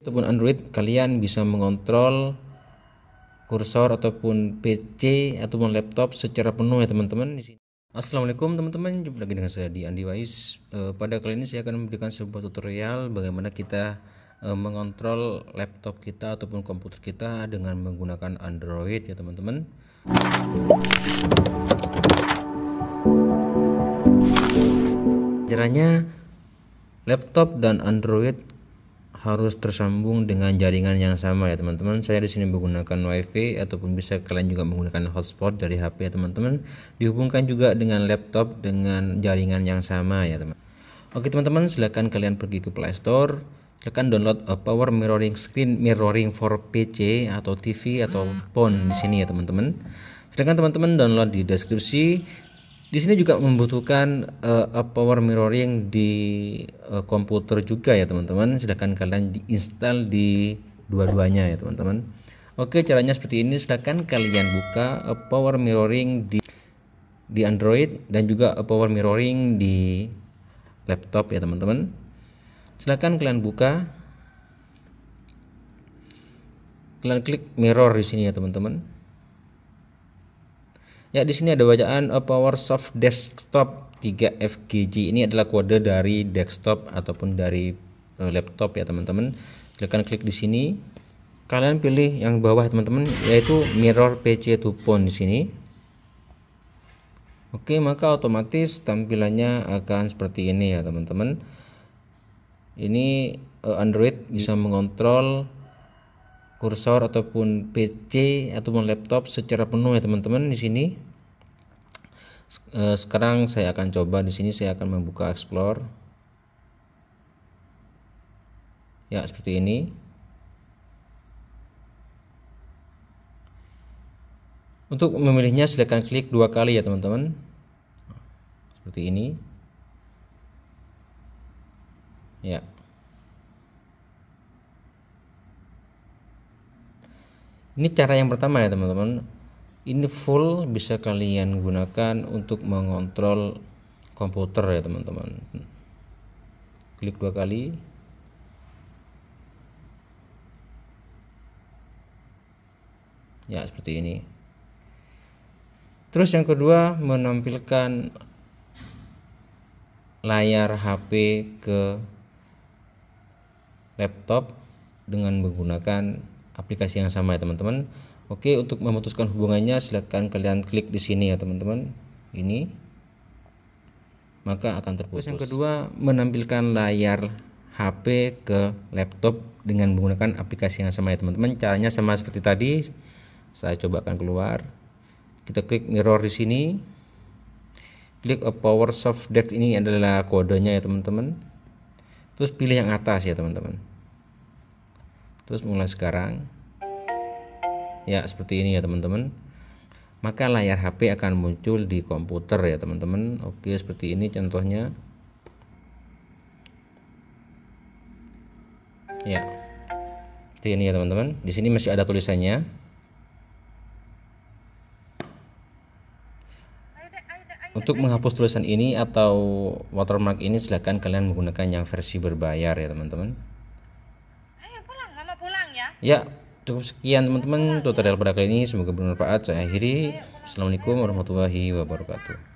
ataupun Android kalian bisa mengontrol kursor ataupun PC ataupun laptop secara penuh ya teman-teman di sini. Assalamualaikum teman-teman, jumpa lagi dengan saya di Andi Wais. Eh, pada kali ini saya akan memberikan sebuah tutorial bagaimana kita eh, mengontrol laptop kita ataupun komputer kita dengan menggunakan Android ya teman-teman. Caranya laptop dan Android harus tersambung dengan jaringan yang sama ya teman-teman. Saya di sini menggunakan WiFi ataupun bisa kalian juga menggunakan hotspot dari HP ya teman-teman. Dihubungkan juga dengan laptop dengan jaringan yang sama ya teman. Oke teman-teman, silahkan kalian pergi ke Play Store, silahkan download a Power Mirroring Screen Mirroring for PC atau TV atau phone di sini ya teman-teman. Silahkan teman-teman download di deskripsi di sini juga membutuhkan uh, power mirroring di uh, komputer juga ya teman-teman silahkan kalian diinstal di dua-duanya ya teman-teman oke caranya seperti ini silahkan kalian buka a power mirroring di di Android dan juga a power mirroring di laptop ya teman-teman silahkan kalian buka kalian klik mirror di sini ya teman-teman Ya, di sini ada bacaan uh, Soft Desktop 3FGG. Ini adalah kode dari desktop ataupun dari uh, laptop ya, teman-teman. Silahkan klik di sini. Kalian pilih yang bawah, teman-teman, yaitu mirror PC to phone di sini. Oke, maka otomatis tampilannya akan seperti ini ya, teman-teman. Ini uh, Android bisa mengontrol kursor ataupun PC ataupun laptop secara penuh ya teman-teman di sini. Eh, sekarang saya akan coba di sini saya akan membuka Explore. Ya, seperti ini. Untuk memilihnya silakan klik dua kali ya teman-teman. Seperti ini. Ya. ini cara yang pertama ya teman-teman ini full bisa kalian gunakan untuk mengontrol komputer ya teman-teman klik dua kali ya seperti ini terus yang kedua menampilkan layar HP ke laptop dengan menggunakan aplikasi yang sama ya teman-teman oke untuk memutuskan hubungannya silahkan kalian klik di sini ya teman-teman ini maka akan terputus Terus yang kedua menampilkan layar HP ke laptop dengan menggunakan aplikasi yang sama ya teman-teman caranya sama seperti tadi saya coba akan keluar kita klik mirror di sini klik a power soft deck ini adalah kodenya ya teman-teman terus pilih yang atas ya teman-teman terus mulai sekarang ya seperti ini ya teman-teman maka layar HP akan muncul di komputer ya teman-teman oke seperti ini contohnya ya seperti ini ya teman-teman di sini masih ada tulisannya untuk menghapus tulisan ini atau watermark ini silahkan kalian menggunakan yang versi berbayar ya teman-teman Ya, cukup sekian teman-teman tutorial pada kali ini. Semoga bermanfaat. Saya akhiri. Assalamualaikum warahmatullahi wabarakatuh.